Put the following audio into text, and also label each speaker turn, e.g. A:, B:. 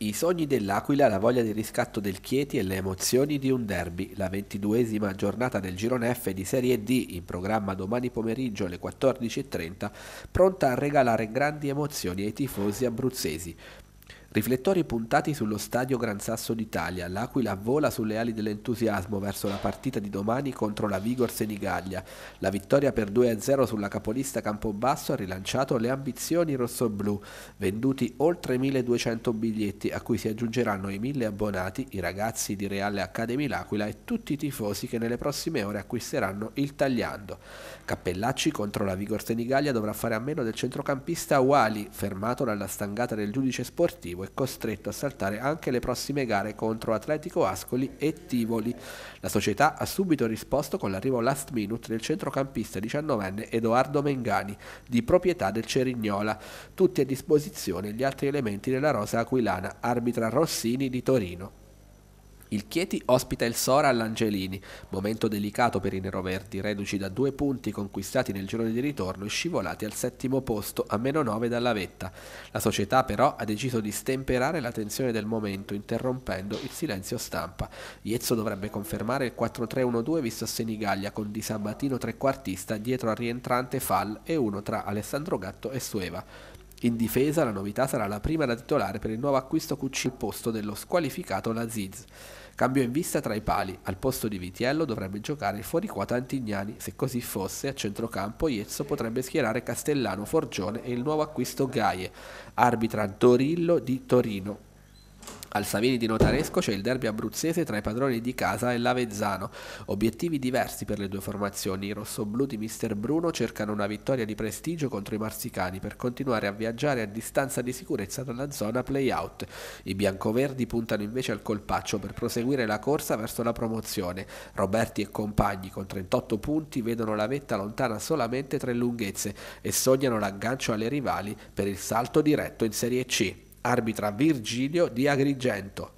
A: I sogni dell'Aquila, la voglia di riscatto del Chieti e le emozioni di un derby. La ventiduesima giornata del girone F di Serie D, in programma domani pomeriggio alle 14.30, pronta a regalare grandi emozioni ai tifosi abruzzesi. Riflettori puntati sullo stadio Gran Sasso d'Italia, l'Aquila vola sulle ali dell'entusiasmo verso la partita di domani contro la Vigor Senigallia. La vittoria per 2-0 sulla capolista Campobasso ha rilanciato le ambizioni rossoblù, venduti oltre 1200 biglietti a cui si aggiungeranno i 1000 abbonati, i ragazzi di Reale Academy L'Aquila e tutti i tifosi che nelle prossime ore acquisteranno il tagliando. Cappellacci contro la Vigor Senigallia dovrà fare a meno del centrocampista Wali, fermato dalla stangata del giudice sportivo Obiettivo è costretto a saltare anche le prossime gare contro Atletico Ascoli e Tivoli. La società ha subito risposto con l'arrivo last minute del centrocampista 19enne Edoardo Mengani, di proprietà del Cerignola. Tutti a disposizione gli altri elementi della rosa aquilana, arbitra Rossini di Torino. Il Chieti ospita il Sora all'Angelini, momento delicato per i neroverdi, reduci da due punti conquistati nel girone di ritorno e scivolati al settimo posto a meno 9 dalla vetta. La società però ha deciso di stemperare la tensione del momento interrompendo il silenzio stampa. Iezzo dovrebbe confermare il 4-3-1-2 visto a Senigallia con Di Sabatino trequartista dietro al rientrante Fal e uno tra Alessandro Gatto e Sueva. In difesa la novità sarà la prima da titolare per il nuovo acquisto QC al posto dello squalificato Laziz. Cambio in vista tra i pali, al posto di Vitiello dovrebbe giocare il fuoriquota Antignani, se così fosse a centrocampo Iezzo potrebbe schierare Castellano, Forgione e il nuovo acquisto Gaie, arbitra Dorillo di Torino. Al Savini di Notaresco c'è il derby abruzzese tra i padroni di casa e l'Avezzano. Obiettivi diversi per le due formazioni. I rossoblù di Mister Bruno cercano una vittoria di prestigio contro i marsicani per continuare a viaggiare a distanza di sicurezza dalla zona play-out. I biancoverdi puntano invece al colpaccio per proseguire la corsa verso la promozione. Roberti e compagni con 38 punti vedono la vetta lontana solamente tre lunghezze e sognano l'aggancio alle rivali per il salto diretto in Serie C arbitra Virgilio di Agrigento.